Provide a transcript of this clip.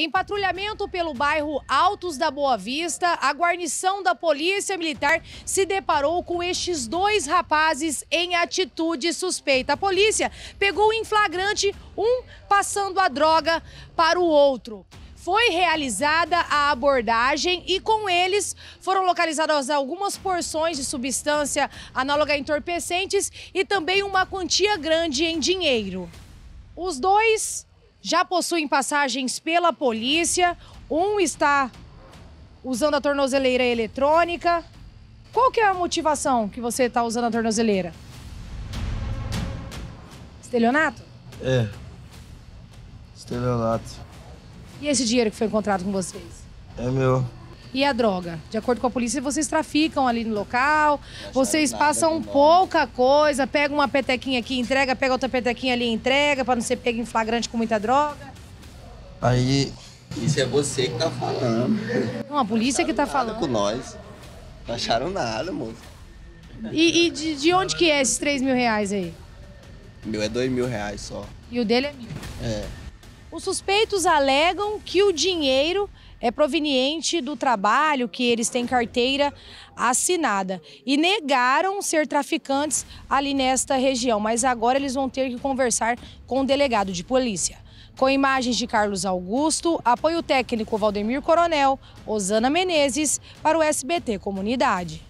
Em patrulhamento pelo bairro Altos da Boa Vista, a guarnição da Polícia Militar se deparou com estes dois rapazes em atitude suspeita. A polícia pegou em flagrante um passando a droga para o outro foi realizada a abordagem e com eles foram localizadas algumas porções de substância análoga a entorpecentes e também uma quantia grande em dinheiro. Os dois já possuem passagens pela polícia, um está usando a tornozeleira eletrônica. Qual que é a motivação que você está usando a tornozeleira? Estelionato? É. Estelionato. E esse dinheiro que foi encontrado com vocês? É meu e a droga. De acordo com a polícia, vocês traficam ali no local, vocês passam pouca coisa, pega uma petequinha aqui, entrega, pega outra petequinha ali, entrega, para não ser pego em flagrante com muita droga. Aí, isso é você que tá falando. Não, a polícia que tá nada falando. com nós. Não acharam nada, moço. E, e de, de, onde que é esses 3 mil reais aí? Meu é 2 mil reais só. E o dele é mil? É. Os suspeitos alegam que o dinheiro é proveniente do trabalho que eles têm carteira assinada. E negaram ser traficantes ali nesta região, mas agora eles vão ter que conversar com o delegado de polícia. Com imagens de Carlos Augusto, apoio técnico Valdemir Coronel, Osana Menezes, para o SBT Comunidade.